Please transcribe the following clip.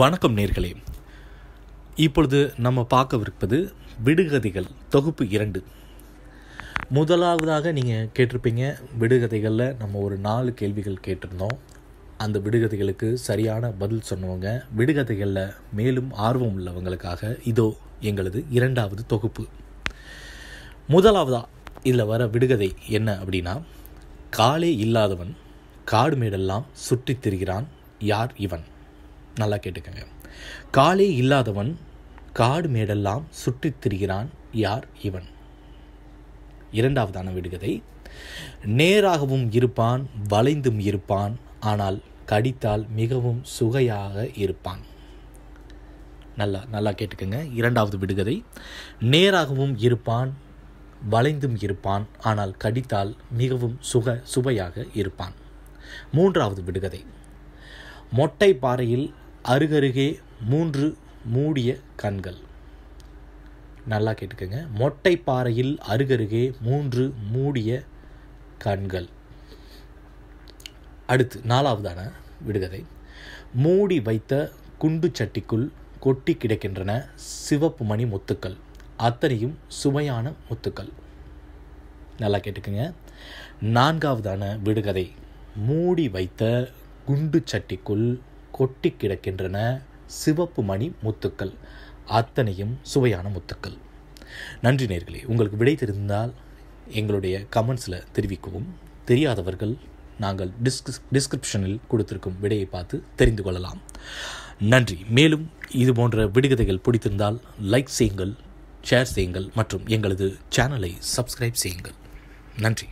வணக்கம் நேர்களே இப்பொழுது நம்ம பார்க்கவிருப்பது விடுகதைகள் தொகுப்பு இரண்டு முதலாவதாக நீங்கள் கேட்டிருப்பீங்க விடுகதைகளில் நம்ம ஒரு நாலு கேள்விகள் கேட்டிருந்தோம் அந்த விடுகதைகளுக்கு சரியான பதில் சொன்னவங்க விடுகதைகளில் மேலும் ஆர்வம் உள்ளவங்களுக்காக இதோ எங்களது இரண்டாவது தொகுப்பு முதலாவதாக இதில் வர விடுகதை என்ன அப்படின்னா காலே இல்லாதவன் காடு மேடெல்லாம் சுற்றித் திரிகிறான் யார் இவன் நல்லா கேட்டுக்கங்க காலே இல்லாதவன் காடு மேடெல்லாம் சுற்றித் திரிகிறான் யார் இவன் இரண்டாவதான விடுகதை நேராகவும் இருப்பான் வளைந்தும் இருப்பான் ஆனால் கடித்தால் மிகவும் சுகையாக இருப்பான் நல்லா நல்லா கேட்டுக்கோங்க இரண்டாவது விடுகதை நேராகவும் இருப்பான் வளைந்தும் இருப்பான் ஆனால் கடித்தால் மிகவும் சுக சுவையாக இருப்பான் மூன்றாவது விடுகதை மொட்டை பாறையில் அருகருகே மூன்று மூடிய கண்கள் நல்லா கேட்டுக்கோங்க மொட்டை பாறையில் அருகருகே மூன்று மூடிய கண்கள் அடுத்து நாலாவதான விடுகதை மூடி வைத்த குண்டு சட்டிக்குள் கொட்டி கிடக்கின்றன சிவப்பு மணி முத்துக்கள் அத்தனையும் சுவையான முத்துக்கள் நல்லா கேட்டுக்குங்க நான்காவதான விடுகதை மூடி வைத்த குண்டு சட்டிக்குள் கொட்டி கிடக்கின்றன சிவப்பு மணி முத்துக்கள் அத்தனையும் சுவையான முத்துக்கள் நன்றி நேர்களே உங்களுக்கு விடை தெரிந்தால் எங்களுடைய கமெண்ட்ஸில் தெரிவிக்கவும் தெரியாதவர்கள் நாங்கள் டிஸ்க் டிஸ்கிரிப்ஷனில் கொடுத்திருக்கும் விடையை பார்த்து தெரிந்து கொள்ளலாம் நன்றி மேலும் இது போன்ற விடுகதைகள் பிடித்திருந்தால் லைக் செய்யுங்கள் ஷேர் செய்யுங்கள் மற்றும் எங்களது சேனலை சப்ஸ்கிரைப் செய்யுங்கள் நன்றி